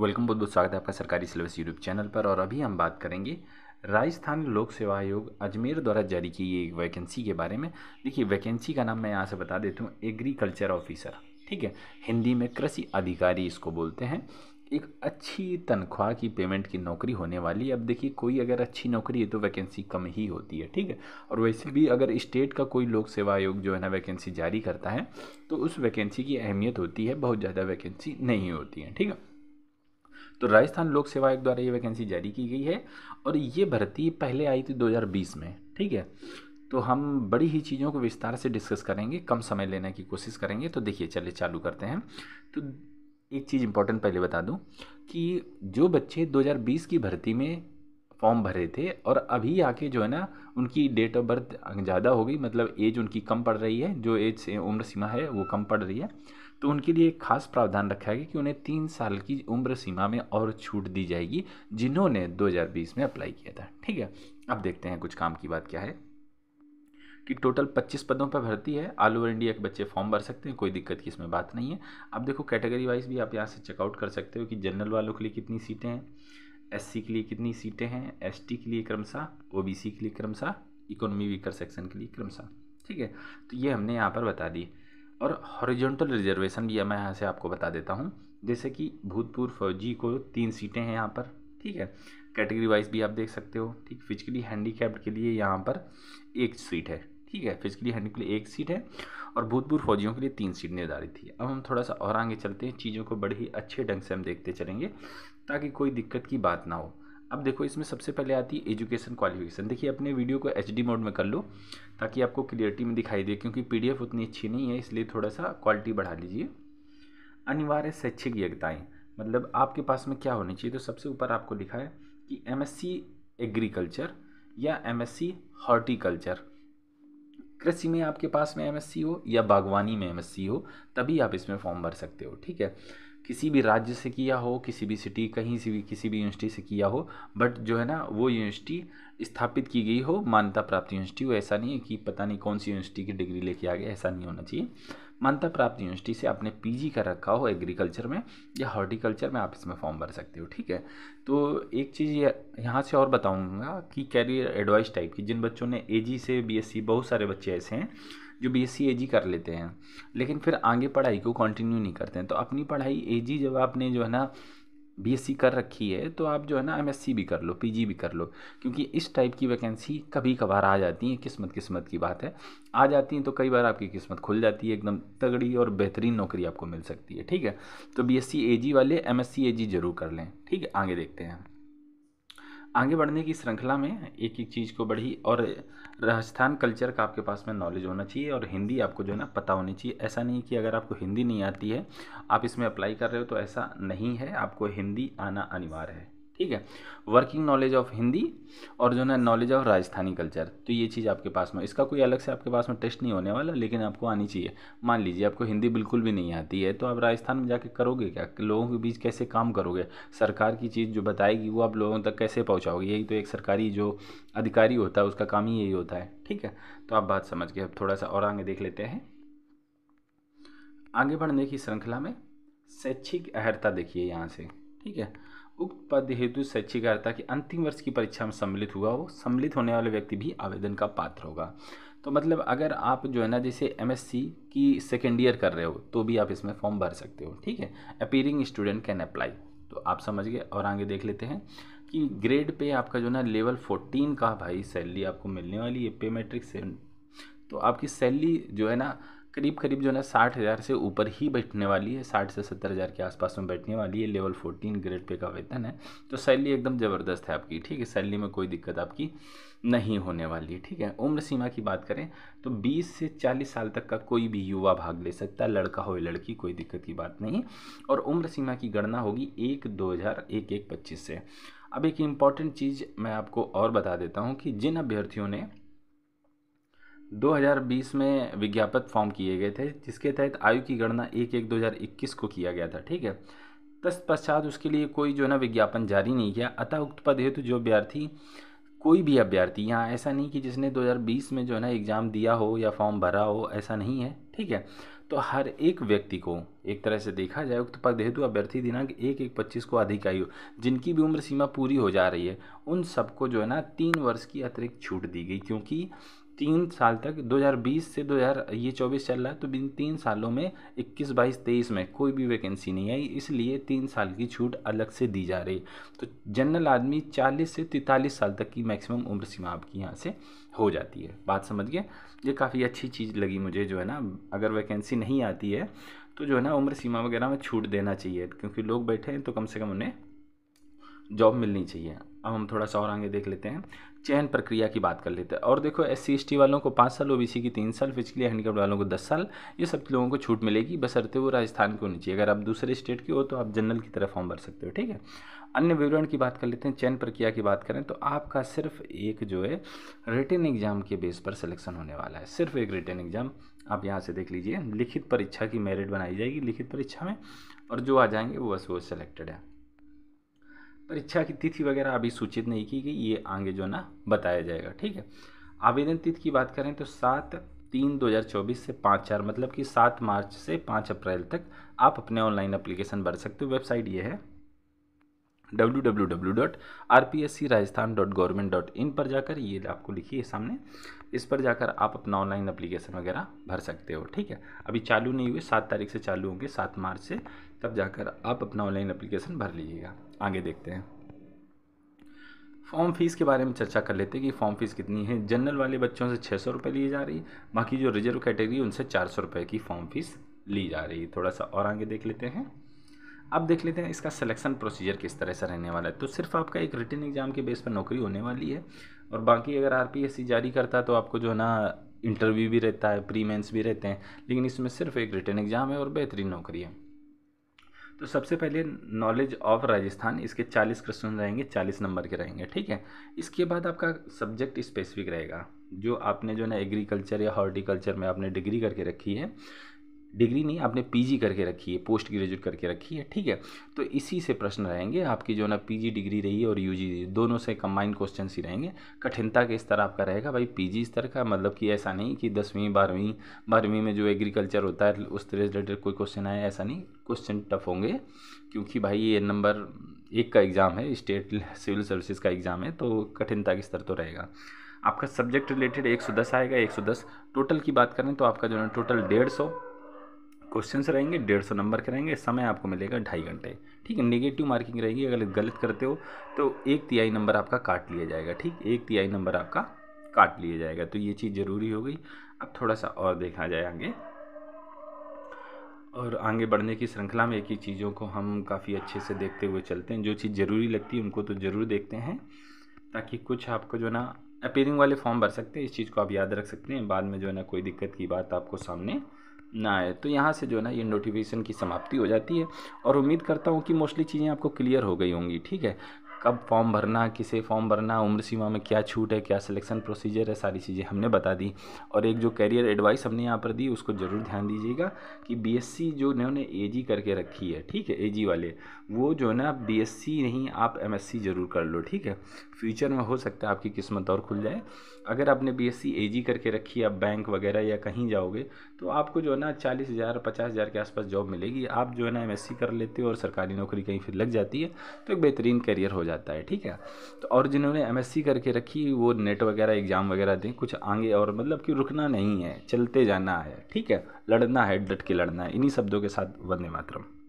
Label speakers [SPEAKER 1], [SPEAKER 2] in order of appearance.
[SPEAKER 1] welcome बहुत बहुत स्वागत है आपका सरकारी सिलेबस यूट्यूब चैनल पर और अभी हम बात करेंगे राजस्थान लोक सेवा आयोग अजमेर द्वारा जारी की गई एक वैकेंसी के बारे में देखिए वैकेंसी का नाम मैं यहाँ से बता देता हूँ एग्रीकल्चर ऑफिसर ठीक है हिंदी में कृषि अधिकारी इसको बोलते हैं एक अच्छी तनख्वाह की पेमेंट की नौकरी होने वाली है अब देखिए कोई अगर अच्छी नौकरी है तो वैकेंसी कम ही होती है ठीक है और वैसे भी अगर स्टेट का कोई लोक सेवा आयोग जो है ना वैकेंसी जारी करता है तो उस वैकेंसी की अहमियत होती है बहुत ज़्यादा वैकेंसी नहीं होती है ठीक है तो राजस्थान लोक सेवा आयोग द्वारा ये वैकेंसी जारी की गई है और ये भर्ती पहले आई थी 2020 में ठीक है तो हम बड़ी ही चीज़ों को विस्तार से डिस्कस करेंगे कम समय लेने की कोशिश करेंगे तो देखिए चलिए चालू करते हैं तो एक चीज़ इम्पोर्टेंट पहले बता दूँ कि जो बच्चे 2020 की भर्ती में फॉर्म भरे थे और अभी आके जो है ना उनकी डेट ऑफ बर्थ ज़्यादा हो गई मतलब एज उनकी कम पड़ रही है जो एज से उम्र सीमा है वो कम पड़ रही है तो उनके लिए एक खास प्रावधान रखा गया कि उन्हें तीन साल की उम्र सीमा में और छूट दी जाएगी जिन्होंने 2020 में अप्लाई किया था ठीक है अब देखते हैं कुछ काम की बात क्या है कि टोटल 25 पदों पर भर्ती है ऑल ओवर इंडिया के बच्चे फॉर्म भर सकते हैं कोई दिक्कत की इसमें बात नहीं है अब देखो कैटेगरी वाइज भी आप यहाँ से चेकआउट कर सकते हो कि जनरल वालों के लिए कितनी सीटें हैं एससी के लिए कितनी सीटें हैं एसटी के लिए क्रमशः ओबीसी के लिए क्रमशः इकोनॉमी वीकर सेक्शन के लिए क्रमशः ठीक है तो ये हमने यहाँ पर बता दी और हॉरिजॉन्टल रिजर्वेशन भी मैं यहाँ से आपको बता देता हूँ जैसे कि भूतपूर्व फौजी को तीन सीटें हैं यहाँ पर ठीक है कैटेगरी वाइज भी आप देख सकते हो ठीक फिजिकली हैंडीकैप्ड के लिए यहाँ पर एक सीट है ठीक है फिजिकली हैंडी के लिए एक सीट है और भूतपूर्व फौजियों के लिए तीन सीट निर्धारित थी अब हम थोड़ा सा और आगे चलते हैं चीज़ों को बड़े ही अच्छे ढंग से हम देखते चलेंगे ताकि कोई दिक्कत की बात ना हो अब देखो इसमें सबसे पहले आती है एजुकेशन क्वालिफिकेशन देखिए अपने वीडियो को एच मोड में कर लो ताकि आपको क्लियरिटी में दिखाई दे क्योंकि पी उतनी अच्छी नहीं है इसलिए थोड़ा सा क्वालिटी बढ़ा लीजिए अनिवार्य शैक्षिक योग्यताएँ मतलब आपके पास में क्या होनी चाहिए तो सबसे ऊपर आपको लिखा है कि एम एग्रीकल्चर या एम हॉर्टिकल्चर कृषि में आपके पास में एमएससी हो या बागवानी में एमएससी हो तभी आप इसमें फॉर्म भर सकते हो ठीक है किसी भी राज्य से किया हो किसी भी सिटी कहीं से भी किसी भी यूनिवर्सिटी से किया हो बट जो है ना वो यूनिवर्सिटी स्थापित की गई हो मान्यता प्राप्त यूनिवर्सिटी वो ऐसा नहीं है कि पता नहीं कौन सी यूनिवर्सिटी की डिग्री लेके आ गया ऐसा नहीं होना चाहिए मान्यता प्राप्त यूनिवर्सिटी से आपने पीजी कर रखा हो एग्रीकल्चर में या हॉर्टिकल्चर में आप इसमें फॉर्म भर सकते हो ठीक है तो एक चीज़ यहाँ से और बताऊँगा कि कैरियर एडवाइस टाइप की जिन बच्चों ने ए से बी बहुत सारे बच्चे ऐसे हैं जो बी एस सी कर लेते हैं लेकिन फिर आगे पढ़ाई को कंटिन्यू नहीं करते हैं तो अपनी पढ़ाई ए जब आपने जो है ना बीएससी कर रखी है तो आप जो है ना एमएससी भी कर लो पीजी भी कर लो क्योंकि इस टाइप की वैकेंसी कभी कभार आ जाती है किस्मत किस्मत की बात है आ जाती हैं तो कई बार आपकी किस्मत खुल जाती है एकदम तगड़ी और बेहतरीन नौकरी आपको मिल सकती है ठीक है तो बी एस वाले एम एस जरूर कर लें ठीक है आगे देखते हैं आगे बढ़ने की श्रृंखला में एक एक चीज़ को बढ़ी और राजस्थान कल्चर का आपके पास में नॉलेज होना चाहिए और हिंदी आपको जो है ना पता होनी चाहिए ऐसा नहीं कि अगर आपको हिंदी नहीं आती है आप इसमें अप्लाई कर रहे हो तो ऐसा नहीं है आपको हिंदी आना अनिवार्य है ठीक है वर्किंग नॉलेज ऑफ हिंदी और जो ना नॉलेज ऑफ राजस्थानी कल्चर तो ये चीज़ आपके पास में इसका कोई अलग से आपके पास में टेस्ट नहीं होने वाला लेकिन आपको आनी चाहिए मान लीजिए आपको हिंदी बिल्कुल भी नहीं आती है तो आप राजस्थान में जाके करोगे क्या लोगों के बीच कैसे काम करोगे सरकार की चीज़ जो बताएगी वो आप लोगों तक कैसे पहुँचाओगे यही तो एक सरकारी जो अधिकारी होता है उसका काम ही यही होता है ठीक है तो आप बात समझ गए अब थोड़ा सा और आगे देख लेते हैं आगे बढ़ने की श्रृंखला में शैक्षिक अहर्ता देखिए यहाँ से ठीक है उक्त पद हेतु शैक्षिक अर्हता की अंतिम वर्ष की परीक्षा में सम्मिलित हुआ हो सम्मिलित होने वाले व्यक्ति भी आवेदन का पात्र होगा तो मतलब अगर आप जो है ना जैसे एमएससी की सेकेंड ईयर कर रहे हो तो भी आप इसमें फॉर्म भर सकते हो ठीक है अपीयरिंग स्टूडेंट कैन अप्लाई तो आप समझ गए और आगे देख लेते हैं कि ग्रेड पे आपका जो ना लेवल फोर्टीन का भाई सैलरी आपको मिलने वाली है पे मैट्रिक से तो आपकी सैलरी जो है ना करीब करीब जो है ना साठ हज़ार से ऊपर ही बैठने वाली है साठ से सत्तर हज़ार के आसपास में बैठने वाली है लेवल फोर्टीन ग्रेड पे का वेतन है तो सैलरी एकदम ज़बरदस्त है आपकी ठीक है सैलरी में कोई दिक्कत आपकी नहीं होने वाली है ठीक है उम्र सीमा की बात करें तो 20 से 40 साल तक का कोई भी युवा भाग ले सकता है लड़का हो या लड़की कोई दिक्कत की बात नहीं और उम्र सीमा की गणना होगी एक दो हज़ार एक एक पच्चीस से अब एक इम्पॉर्टेंट चीज़ मैं आपको और बता देता हूँ कि जिन अभ्यर्थियों ने 2020 में विज्ञापन फॉर्म किए गए थे जिसके तहत आयु की गणना एक एक 2021 को किया गया था ठीक है तत्पश्चात उसके लिए कोई जो है ना विज्ञापन जारी नहीं किया अतः उक्त पद हेतु जो अभ्यर्थी कोई भी अभ्यर्थी यहाँ ऐसा नहीं कि जिसने 2020 में जो है ना एग्ज़ाम दिया हो या फॉर्म भरा हो ऐसा नहीं है ठीक है तो हर एक व्यक्ति को एक तरह से देखा जाए उक्त पद हेतु अभ्यर्थी दिनांक एक एक पच्चीस को अधिक आयु जिनकी भी उम्र सीमा पूरी हो जा रही है उन सबको जो है ना तीन वर्ष की अतिरिक्त छूट दी गई क्योंकि तीन साल तक 2020 से 2000 ये 24 चल रहा है तो इन तीन सालों में 21 बाईस तेईस में कोई भी वैकेंसी नहीं आई इसलिए तीन साल की छूट अलग से दी जा रही तो जनरल आदमी 40 से 43 साल तक की मैक्सिमम उम्र सीमा आपकी यहाँ से हो जाती है बात समझ गए ये काफ़ी अच्छी चीज़ लगी मुझे जो है ना अगर वैकेंसी नहीं आती है तो जो है ना उम्र सीमा वगैरह में छूट देना चाहिए क्योंकि लोग बैठे हैं तो कम से कम उन्हें जॉब मिलनी चाहिए अब हम थोड़ा सा और आगे देख लेते हैं चयन प्रक्रिया की बात कर लेते हैं और देखो एस सी वालों को पाँच साल ओबीसी की तीन साल फिजिकली हैंडीकेप वालों को दस साल ये सब लोगों को छूट मिलेगी बसरते वो राजस्थान की होनी चाहिए अगर आप दूसरे स्टेट की हो तो आप जनरल की तरह फॉर्म भर सकते हो ठीक है अन्य विवरण की बात कर लेते हैं चयन प्रक्रिया की बात करें तो आपका सिर्फ एक जो है रिटर्न एग्जाम के बेस पर सिलेक्शन होने वाला है सिर्फ एक रिटर्न एग्जाम आप यहाँ से देख लीजिए लिखित परीक्षा की मेरिट बनाई जाएगी लिखित परीक्षा में और जो आ जाएंगे वो बस वो सिलेक्टेड है परीक्षा की तिथि वगैरह अभी सूचित नहीं की गई ये आगे जो ना बताया जाएगा ठीक है आवेदन तिथि की बात करें तो सात तीन दो हज़ार चौबीस से पाँच चार मतलब कि सात मार्च से पाँच अप्रैल तक आप अपने ऑनलाइन एप्लीकेशन भर सकते हो वेबसाइट ये है डब्ल्यू पर जाकर ये आपको लिखी है सामने इस पर जाकर आप अपना ऑनलाइन अप्लीकेशन वगैरह भर सकते हो ठीक है अभी चालू नहीं हुए सात तारीख से चालू होंगे सात मार्च से तब जाकर आप अपना ऑनलाइन अप्लीकेशन भर लीजिएगा आगे देखते हैं फॉर्म फीस के बारे में चर्चा कर लेते हैं कि फॉर्म फीस कितनी है जनरल वाले बच्चों से छः सौ रुपये ली जा रही है बाकी जो रिजर्व कैटेगरी उनसे चार सौ रुपये की फॉर्म फीस ली जा रही है थोड़ा सा और आगे देख लेते हैं अब देख लेते हैं इसका सिलेक्शन प्रोसीजर किस तरह से रहने वाला है तो सिर्फ आपका एक रिटर्न एग्ज़ाम के बेस पर नौकरी होने वाली है और बाकी अगर आर जारी करता है तो आपको जो है ना इंटरव्यू भी रहता है प्री मेंस भी रहते हैं लेकिन इसमें सिर्फ एक रिटर्न एग्ज़ाम है और बेहतरीन नौकरी है तो सबसे पहले नॉलेज ऑफ राजस्थान इसके 40 क्वेश्चन रहेंगे 40 नंबर के रहेंगे ठीक है इसके बाद आपका सब्जेक्ट स्पेसिफिक रहेगा जो आपने जो ना एग्रीकल्चर या हॉर्टिकल्चर में आपने डिग्री करके रखी है डिग्री नहीं आपने पीजी करके रखी है पोस्ट ग्रेजुएट करके रखी है ठीक है तो इसी से प्रश्न रहेंगे आपकी जो ना पीजी डिग्री रही है और यूजी दोनों से कंबाइंड क्वेश्चन ही रहेंगे कठिनता के स्तर आपका रहेगा भाई पीजी स्तर का मतलब कि ऐसा नहीं कि दसवीं बारहवीं बारहवीं में जो एग्रीकल्चर होता है उस रिलेटेड कोई क्वेश्चन आया ऐसा नहीं क्वेश्चन टफ होंगे क्योंकि भाई ये नंबर एक का एग्ज़ाम है स्टेट सिविल सर्विसेज का एग्ज़ाम है तो कठिनता के स्तर तो रहेगा आपका सब्जेक्ट रिलेटेड 110 आएगा 110 टोटल की बात करें तो आपका जो है टोटल डेढ़ सौ क्वेश्चन रहेंगे डेढ़ सौ नंबर के रहेंगे समय आपको मिलेगा ढाई घंटे ठीक है नेगेटिव मार्किंग रहेगी अगर गलत करते हो तो एक तिहाई नंबर आपका काट लिया जाएगा ठीक एक तिहाई नंबर आपका काट लिया जाएगा तो ये चीज़ ज़रूरी हो गई अब थोड़ा सा और देखा जाए आगे और आगे बढ़ने की श्रृंखला में एक ही चीज़ों को हम काफ़ी अच्छे से देखते हुए चलते हैं जो चीज़ ज़रूरी लगती है उनको तो ज़रूर देखते हैं ताकि कुछ आपको जो ना अपेयरिंग वाले फॉर्म भर सकते हैं इस चीज़ को आप याद रख सकते हैं बाद में जो है ना कोई दिक्कत की बात आपको सामने ना आए तो यहाँ से जो है ना ये नोटिफिकेशन की समाप्ति हो जाती है और उम्मीद करता हूँ कि मोस्टली चीज़ें आपको क्लियर हो गई होंगी ठीक है कब फॉर्म भरना किसे फॉर्म भरना उम्र सीमा में क्या छूट है क्या सिलेक्शन प्रोसीजर है सारी चीज़ें हमने बता दी और एक जो कैरियर एडवाइस हमने यहाँ पर दी उसको ज़रूर ध्यान दीजिएगा कि बीएससी जो उन्होंने जी करके रखी है ठीक है एजी वाले वो जो है ना बीएससी नहीं आप एमएससी ज़रूर कर लो ठीक है फ्यूचर में हो सकता है आपकी किस्मत और खुल जाए अगर आपने बी एस करके रखी है आप बैंक वगैरह या कहीं जाओगे तो आपको जो है ना चालीस हज़ार पचास हज़ार के आसपास जॉब मिलेगी आप जो है ना एम कर लेते हो और सरकारी नौकरी कहीं फिर लग जाती है तो एक बेहतरीन करियर हो जाता जाता है ठीक है तो और जिन्होंने एमएससी करके रखी वो नेट वगैरह एग्ज़ाम वगैरह दें कुछ आगे और मतलब कि रुकना नहीं है चलते जाना है ठीक है लड़ना है डट के लड़ना है इन्हीं शब्दों के साथ वंदे मातरम